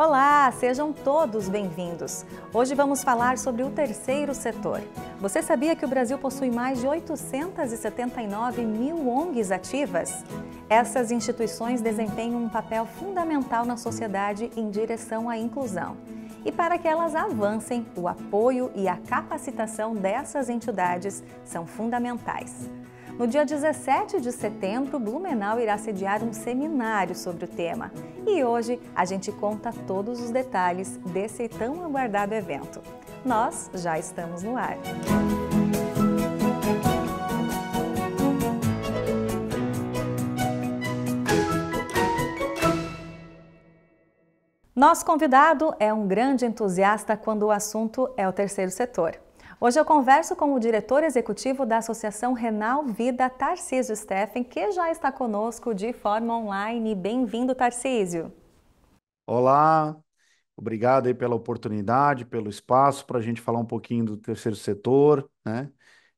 Olá, sejam todos bem-vindos. Hoje vamos falar sobre o terceiro setor. Você sabia que o Brasil possui mais de 879 mil ONGs ativas? Essas instituições desempenham um papel fundamental na sociedade em direção à inclusão. E para que elas avancem, o apoio e a capacitação dessas entidades são fundamentais. No dia 17 de setembro, Blumenau irá sediar um seminário sobre o tema. E hoje a gente conta todos os detalhes desse tão aguardado evento. Nós já estamos no ar. Nosso convidado é um grande entusiasta quando o assunto é o terceiro setor. Hoje eu converso com o diretor executivo da Associação Renal Vida, Tarcísio Steffen, que já está conosco de forma online. Bem-vindo, Tarcísio. Olá, obrigado aí pela oportunidade, pelo espaço para a gente falar um pouquinho do terceiro setor, né?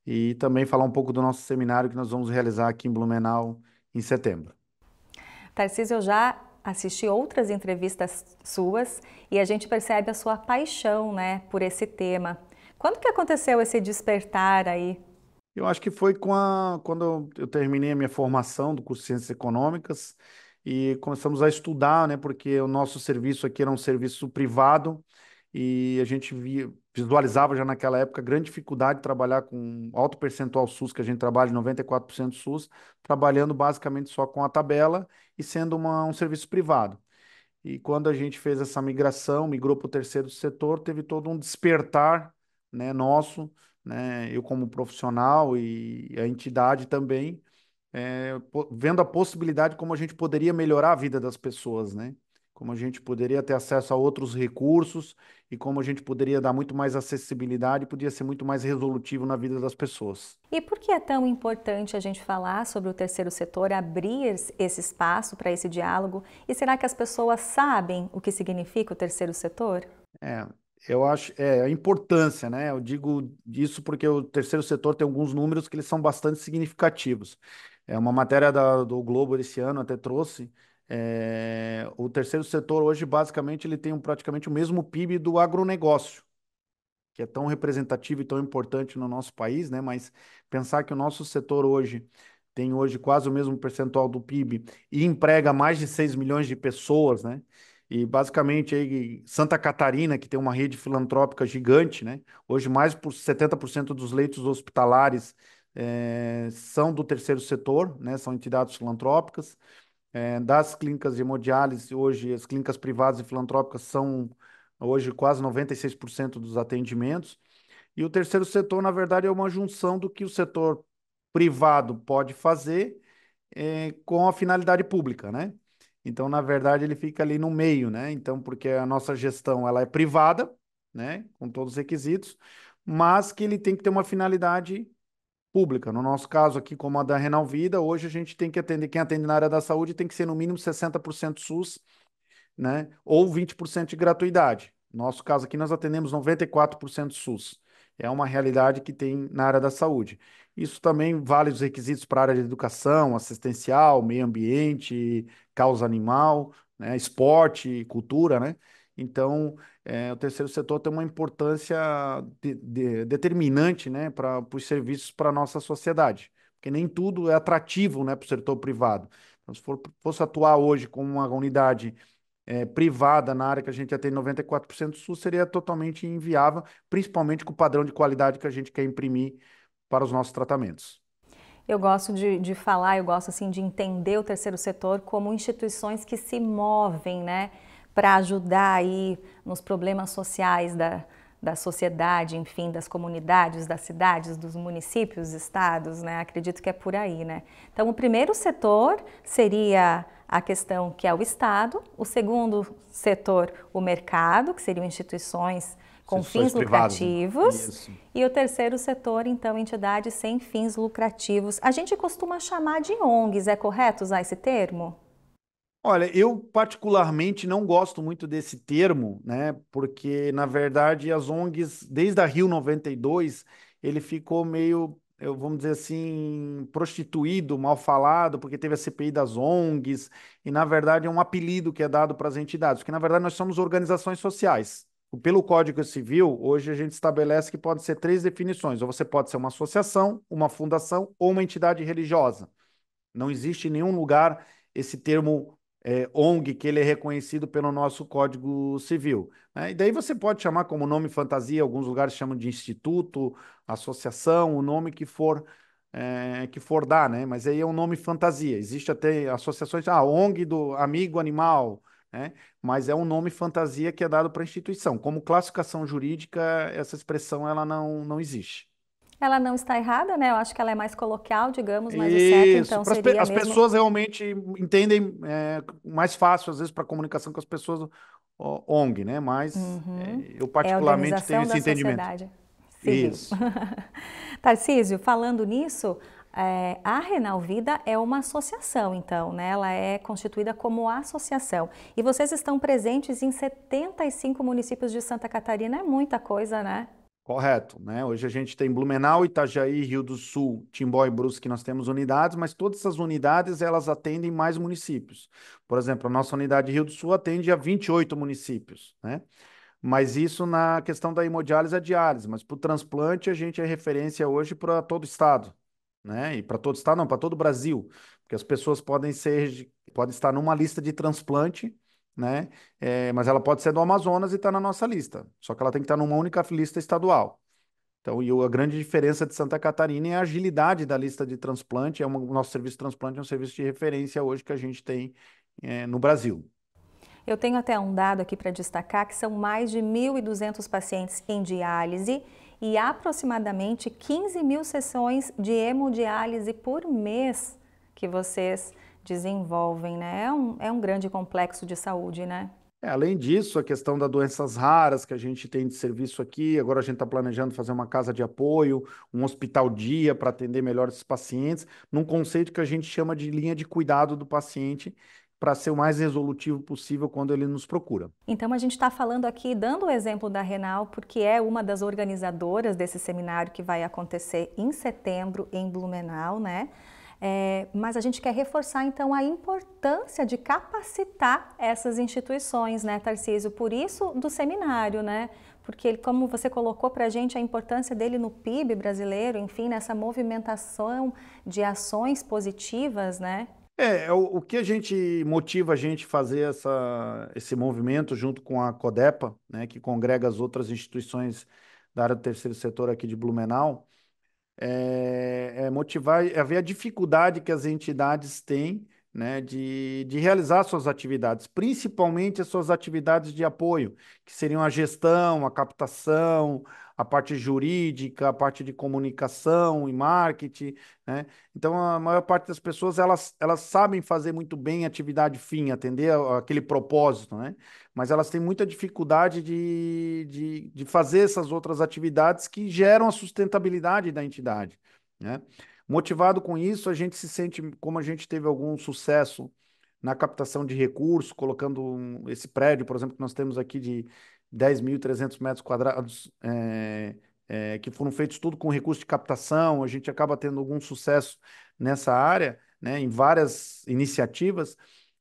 E também falar um pouco do nosso seminário que nós vamos realizar aqui em Blumenau em setembro. Tarcísio, eu já assisti outras entrevistas suas e a gente percebe a sua paixão, né, por esse tema, quando que aconteceu esse despertar aí? Eu acho que foi com a, quando eu terminei a minha formação do curso de Ciências Econômicas e começamos a estudar, né? Porque o nosso serviço aqui era um serviço privado e a gente via, visualizava já naquela época a grande dificuldade de trabalhar com alto percentual SUS, que a gente trabalha 94% SUS, trabalhando basicamente só com a tabela e sendo uma, um serviço privado. E quando a gente fez essa migração, migrou para o terceiro setor, teve todo um despertar né, nosso, né, eu como profissional e a entidade também, é, vendo a possibilidade como a gente poderia melhorar a vida das pessoas, né? Como a gente poderia ter acesso a outros recursos e como a gente poderia dar muito mais acessibilidade, podia ser muito mais resolutivo na vida das pessoas. E por que é tão importante a gente falar sobre o terceiro setor, abrir esse espaço para esse diálogo? E será que as pessoas sabem o que significa o terceiro setor? É, eu acho, é, a importância, né? Eu digo isso porque o terceiro setor tem alguns números que eles são bastante significativos. É uma matéria da, do Globo esse ano até trouxe. É, o terceiro setor hoje, basicamente, ele tem um, praticamente o mesmo PIB do agronegócio, que é tão representativo e tão importante no nosso país, né? Mas pensar que o nosso setor hoje tem hoje quase o mesmo percentual do PIB e emprega mais de 6 milhões de pessoas, né? E basicamente aí, Santa Catarina, que tem uma rede filantrópica gigante, né? Hoje mais por 70% dos leitos hospitalares é, são do terceiro setor, né? São entidades filantrópicas. É, das clínicas de hemodiálise, hoje as clínicas privadas e filantrópicas são hoje quase 96% dos atendimentos. E o terceiro setor, na verdade, é uma junção do que o setor privado pode fazer é, com a finalidade pública, né? Então, na verdade, ele fica ali no meio, né? Então, porque a nossa gestão ela é privada, né? Com todos os requisitos, mas que ele tem que ter uma finalidade pública. No nosso caso aqui, como a da Renal Vida, hoje a gente tem que atender, quem atende na área da saúde tem que ser no mínimo 60% SUS, né? Ou 20% de gratuidade. No nosso caso aqui, nós atendemos 94% SUS. É uma realidade que tem na área da saúde. Isso também vale os requisitos para a área de educação, assistencial, meio ambiente, causa animal, né, esporte, cultura, né? Então, é, o terceiro setor tem uma importância de, de, determinante né, para os serviços para a nossa sociedade, porque nem tudo é atrativo né, para o setor privado. Então, se for, fosse atuar hoje com uma unidade é, privada na área que a gente já tem 94% do SUS, seria totalmente inviável, principalmente com o padrão de qualidade que a gente quer imprimir para os nossos tratamentos. Eu gosto de, de falar, eu gosto assim de entender o terceiro setor como instituições que se movem, né, para ajudar aí nos problemas sociais da, da sociedade, enfim, das comunidades, das cidades, dos municípios, estados, né? Acredito que é por aí, né? Então, o primeiro setor seria a questão que é o Estado, o segundo setor, o mercado, que seriam instituições com fins né? lucrativos. Privados, né? E o terceiro setor, então, entidades sem fins lucrativos. A gente costuma chamar de ONGs, é correto usar esse termo? Olha, eu particularmente não gosto muito desse termo, né? Porque, na verdade, as ONGs, desde a Rio 92, ele ficou meio eu, vamos dizer assim, prostituído, mal falado, porque teve a CPI das ONGs, e na verdade é um apelido que é dado para as entidades, porque na verdade nós somos organizações sociais. Pelo Código Civil, hoje a gente estabelece que pode ser três definições: ou você pode ser uma associação, uma fundação ou uma entidade religiosa. Não existe em nenhum lugar esse termo é, ONG que ele é reconhecido pelo nosso Código Civil. Né? E daí você pode chamar como nome fantasia, alguns lugares chamam de instituto, associação, o nome que for é, que for dar, né? Mas aí é um nome fantasia. Existe até associações, ah, ONG do Amigo Animal, né? mas é um nome fantasia que é dado para a instituição. Como classificação jurídica, essa expressão ela não, não existe. Ela não está errada, né? Eu acho que ela é mais coloquial, digamos, mas o certo então seria As mesmo... pessoas realmente entendem é, mais fácil, às vezes, para comunicação com as pessoas, ó, ONG, né? Mas uhum. é, eu é particularmente é tenho esse entendimento. Sociedade. Isso. Tarcísio, falando nisso, é, a Renal Vida é uma associação, então, né? ela é constituída como associação. E vocês estão presentes em 75 municípios de Santa Catarina, é muita coisa, né? Correto, né? Hoje a gente tem Blumenau, Itajaí, Rio do Sul, Timbó e Brusque, nós temos unidades, mas todas essas unidades elas atendem mais municípios. Por exemplo, a nossa unidade Rio do Sul atende a 28 municípios, né? Mas isso na questão da hemodiálise é diálise, mas para o transplante a gente é referência hoje para todo o estado né? E para todo estado, não, para todo o Brasil, porque as pessoas podem ser, podem estar numa lista de transplante, né? É, mas ela pode ser do Amazonas e está na nossa lista. Só que ela tem que estar numa única lista estadual. Então, e a grande diferença de Santa Catarina é a agilidade da lista de transplante. É uma, o nosso serviço de transplante é um serviço de referência hoje que a gente tem é, no Brasil. Eu tenho até um dado aqui para destacar que são mais de 1.200 pacientes em diálise e aproximadamente 15 mil sessões de hemodiálise por mês que vocês desenvolvem, né? É um, é um grande complexo de saúde, né? É, além disso, a questão das doenças raras que a gente tem de serviço aqui, agora a gente está planejando fazer uma casa de apoio, um hospital dia para atender melhor esses pacientes, num conceito que a gente chama de linha de cuidado do paciente, para ser o mais resolutivo possível quando ele nos procura. Então a gente está falando aqui, dando o exemplo da Renal, porque é uma das organizadoras desse seminário que vai acontecer em setembro em Blumenau, né? É, mas a gente quer reforçar então a importância de capacitar essas instituições, né, Tarcísio? Por isso do seminário, né? Porque ele, como você colocou para a gente a importância dele no PIB brasileiro, enfim, nessa movimentação de ações positivas, né? É, é, o, o que a gente motiva a gente fazer essa, esse movimento junto com a CODEPA, né, que congrega as outras instituições da área do terceiro setor aqui de Blumenau, é, é motivar, é ver a dificuldade que as entidades têm né, de, de realizar suas atividades, principalmente as suas atividades de apoio, que seriam a gestão, a captação, a parte jurídica, a parte de comunicação e marketing, né? Então, a maior parte das pessoas, elas, elas sabem fazer muito bem atividade fim, atender aquele propósito, né? Mas elas têm muita dificuldade de, de, de fazer essas outras atividades que geram a sustentabilidade da entidade, né? Motivado com isso, a gente se sente, como a gente teve algum sucesso na captação de recursos, colocando um, esse prédio, por exemplo, que nós temos aqui de 10.300 metros quadrados, é, é, que foram feitos tudo com recurso de captação, a gente acaba tendo algum sucesso nessa área, né, em várias iniciativas,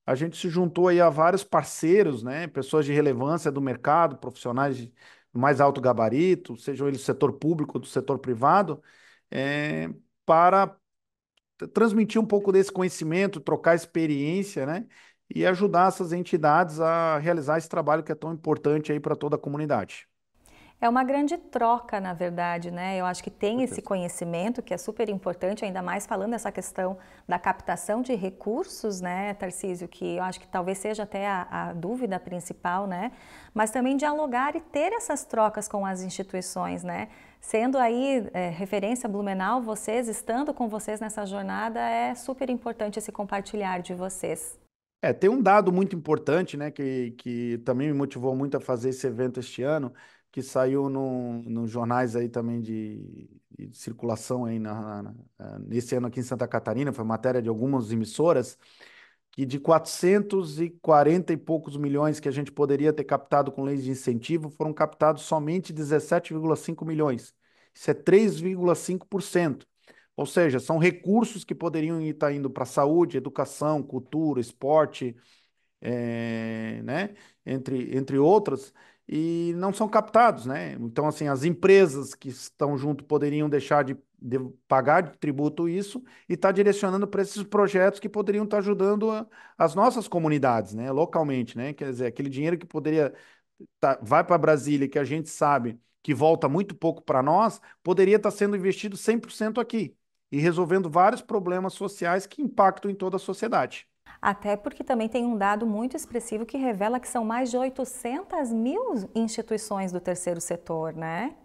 a gente se juntou aí a vários parceiros, né, pessoas de relevância do mercado, profissionais de mais alto gabarito, sejam eles do setor público ou do setor privado, é, para transmitir um pouco desse conhecimento, trocar experiência, né? E ajudar essas entidades a realizar esse trabalho que é tão importante aí para toda a comunidade. É uma grande troca, na verdade, né? Eu acho que tem esse conhecimento que é super importante, ainda mais falando essa questão da captação de recursos, né, Tarcísio, que eu acho que talvez seja até a, a dúvida principal, né? Mas também dialogar e ter essas trocas com as instituições, né? Sendo aí é, referência Blumenau, vocês, estando com vocês nessa jornada, é super importante esse compartilhar de vocês. É, tem um dado muito importante, né, que, que também me motivou muito a fazer esse evento este ano, que saiu nos jornais aí também de, de circulação aí na, na, é, nesse ano aqui em Santa Catarina, foi matéria de algumas emissoras, que de 440 e poucos milhões que a gente poderia ter captado com leis de incentivo, foram captados somente 17,5 milhões. Isso é 3,5%. Ou seja, são recursos que poderiam estar tá indo para saúde, educação, cultura, esporte, é, né? entre, entre outras, e não são captados, né? Então, assim, as empresas que estão junto poderiam deixar de, de pagar de tributo isso e estar tá direcionando para esses projetos que poderiam estar tá ajudando a, as nossas comunidades, né? Localmente, né? Quer dizer, aquele dinheiro que poderia tá, vai para Brasília, que a gente sabe que volta muito pouco para nós, poderia estar tá sendo investido 100% aqui e resolvendo vários problemas sociais que impactam em toda a sociedade. Até porque também tem um dado muito expressivo que revela que são mais de 800 mil instituições do terceiro setor, né?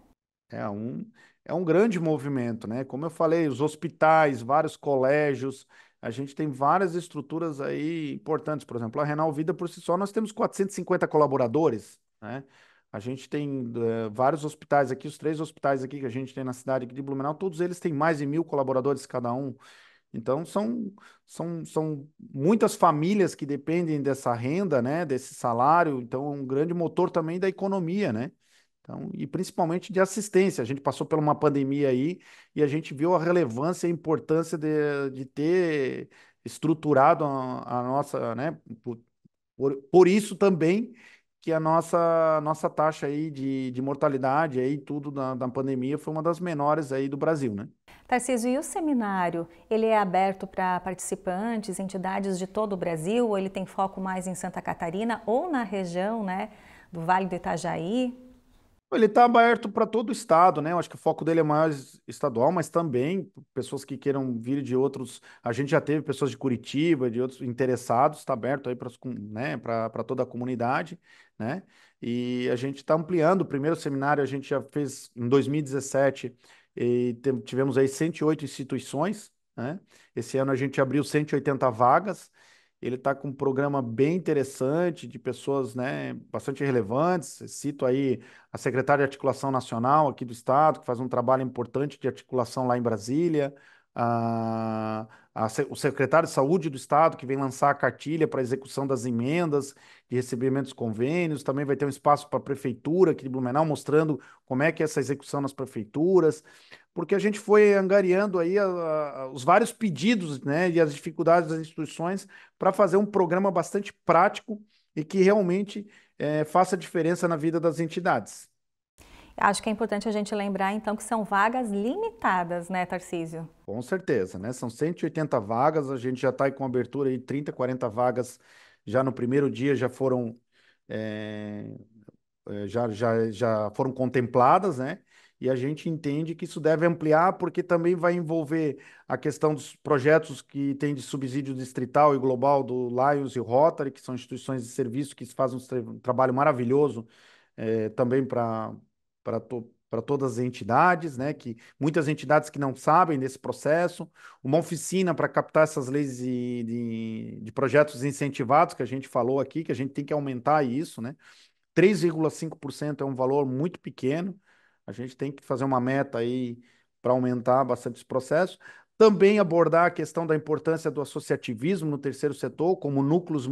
É um, é um grande movimento, né? Como eu falei, os hospitais, vários colégios, a gente tem várias estruturas aí importantes. Por exemplo, a Renal Vida por si só, nós temos 450 colaboradores, né? A gente tem uh, vários hospitais aqui, os três hospitais aqui que a gente tem na cidade de Blumenau, todos eles têm mais de mil colaboradores cada um. Então, são, são, são muitas famílias que dependem dessa renda, né, desse salário, então é um grande motor também da economia, né? Então, e principalmente de assistência. A gente passou por uma pandemia aí e a gente viu a relevância e a importância de, de ter estruturado a, a nossa, né, por, por, por isso também que a nossa, nossa taxa aí de, de mortalidade aí tudo da pandemia foi uma das menores aí do Brasil, né? Tarcísio, e o seminário, ele é aberto para participantes, entidades de todo o Brasil, ou ele tem foco mais em Santa Catarina ou na região né, do Vale do Itajaí? Ele está aberto para todo o estado, né? Eu acho que o foco dele é mais estadual, mas também pessoas que queiram vir de outros. A gente já teve pessoas de Curitiba, de outros interessados, está aberto aí para né, toda a comunidade, né? E a gente está ampliando. O primeiro seminário a gente já fez em 2017 e tivemos aí 108 instituições, né? Esse ano a gente abriu 180 vagas, ele está com um programa bem interessante de pessoas né, bastante relevantes. Cito aí a secretária de Articulação Nacional aqui do Estado, que faz um trabalho importante de articulação lá em Brasília a, a, o secretário de saúde do estado que vem lançar a cartilha para execução das emendas de recebimento dos convênios, também vai ter um espaço para a prefeitura aqui de Blumenau mostrando como é que é essa execução nas prefeituras, porque a gente foi angariando aí a, a, os vários pedidos né, e as dificuldades das instituições para fazer um programa bastante prático e que realmente é, faça diferença na vida das entidades. Acho que é importante a gente lembrar, então, que são vagas limitadas, né, Tarcísio? Com certeza, né? São 180 vagas, a gente já está com abertura aí, 30, 40 vagas já no primeiro dia já foram, é, já, já, já foram contempladas, né? E a gente entende que isso deve ampliar, porque também vai envolver a questão dos projetos que tem de subsídio distrital e global do Lions e Rotary, que são instituições de serviço que fazem um trabalho maravilhoso é, também para para to todas as entidades, né? Que muitas entidades que não sabem desse processo, uma oficina para captar essas leis de, de, de, projetos incentivados que a gente falou aqui, que a gente tem que aumentar isso, né? 3,5% é um valor muito pequeno. A gente tem que fazer uma meta aí para aumentar bastante esse processo. Também abordar a questão da importância do associativismo no terceiro setor, como núcleos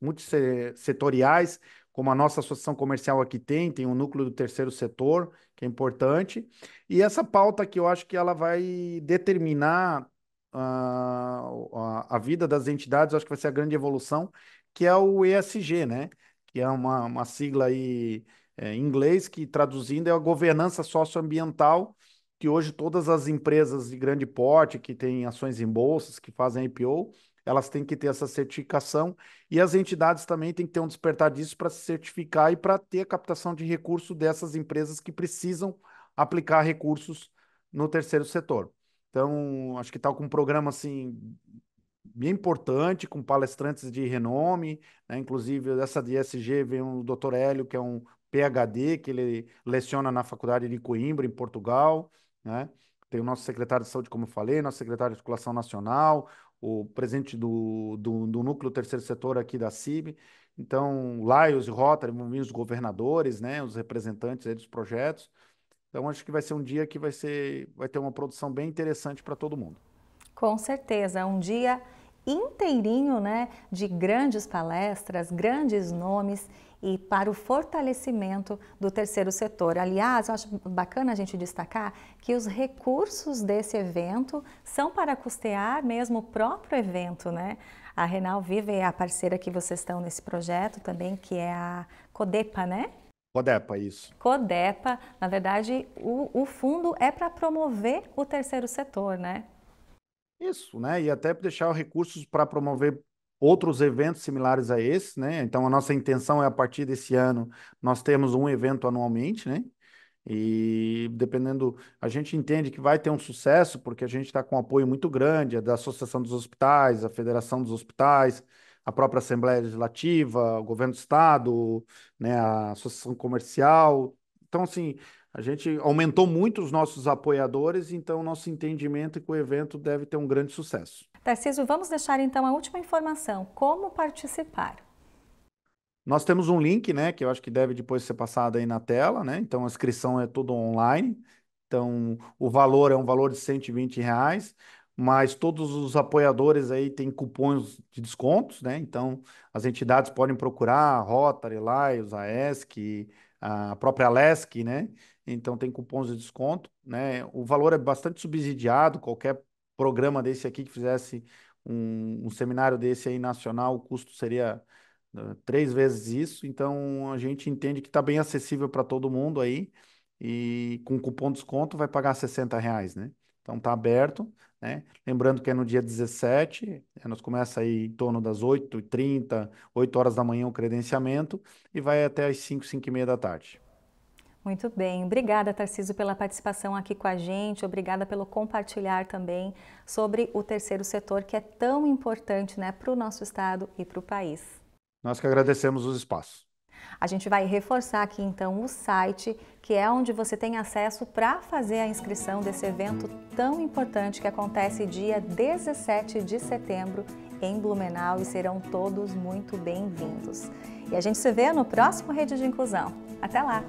multissetoriais como a nossa associação comercial aqui tem, tem o um núcleo do terceiro setor, que é importante. E essa pauta que eu acho que ela vai determinar a, ah, a, a vida das entidades, acho que vai ser a grande evolução, que é o ESG, né? Que é uma, uma sigla aí é, em inglês, que traduzindo é a governança socioambiental, que hoje todas as empresas de grande porte, que têm ações em bolsas, que fazem IPO, elas têm que ter essa certificação e as entidades também têm que ter um despertar disso para se certificar e para ter a captação de recurso dessas empresas que precisam aplicar recursos no terceiro setor. Então, acho que está com um programa assim bem importante, com palestrantes de renome, né? inclusive dessa de SG vem o Dr. Hélio, que é um PhD, que ele leciona na Faculdade de Coimbra, em Portugal, né? Tem o nosso secretário de saúde, como eu falei, nosso secretário de articulação nacional, o presidente do, do, do núcleo terceiro setor aqui da CIB. Então, Laios e Rotary vão vir os governadores, né, os representantes dos projetos. Então, acho que vai ser um dia que vai, ser, vai ter uma produção bem interessante para todo mundo. Com certeza, é um dia inteirinho né, de grandes palestras, grandes nomes e para o fortalecimento do terceiro setor. Aliás, eu acho bacana a gente destacar que os recursos desse evento são para custear mesmo o próprio evento, né? A Renal Viva é a parceira que vocês estão nesse projeto também, que é a Codepa, né? Codepa, isso. Codepa, na verdade, o, o fundo é para promover o terceiro setor, né? Isso, né? E até deixar recursos para promover outros eventos similares a esse, né? Então a nossa intenção é a partir desse ano nós temos um evento anualmente, né? E dependendo, a gente entende que vai ter um sucesso porque a gente está com um apoio muito grande é da Associação dos Hospitais, a Federação dos Hospitais, a própria Assembleia Legislativa, o Governo do Estado, né? A Associação Comercial. Então assim, a gente aumentou muito os nossos apoiadores, então nosso entendimento é que o evento deve ter um grande sucesso. Tarcísio, vamos deixar então a última informação: como participar? Nós temos um link, né, que eu acho que deve depois ser passado aí na tela, né? Então a inscrição é tudo online. Então o valor é um valor de 120 reais, mas todos os apoiadores aí têm cupons de descontos, né? Então as entidades podem procurar a Rotary, Lions, a ESC, a própria LESC, né? então tem cupons de desconto, né? O valor é bastante subsidiado, qualquer programa desse aqui que fizesse um, um seminário desse aí nacional, o custo seria uh, três vezes isso, então a gente entende que está bem acessível para todo mundo aí, e com cupom de desconto vai pagar 60 reais, né? Então está aberto, né? Lembrando que é no dia 17, né? nós começa aí em torno das 8h30, 8 horas da manhã o credenciamento e vai até as 5, 5 e meia da tarde. Muito bem, obrigada Tarciso pela participação aqui com a gente, obrigada pelo compartilhar também sobre o terceiro setor que é tão importante né, para o nosso estado e para o país. Nós que agradecemos os espaços. A gente vai reforçar aqui então o site, que é onde você tem acesso para fazer a inscrição desse evento tão importante que acontece dia 17 de setembro em Blumenau e serão todos muito bem-vindos. E a gente se vê no próximo Rede de Inclusão. Até lá!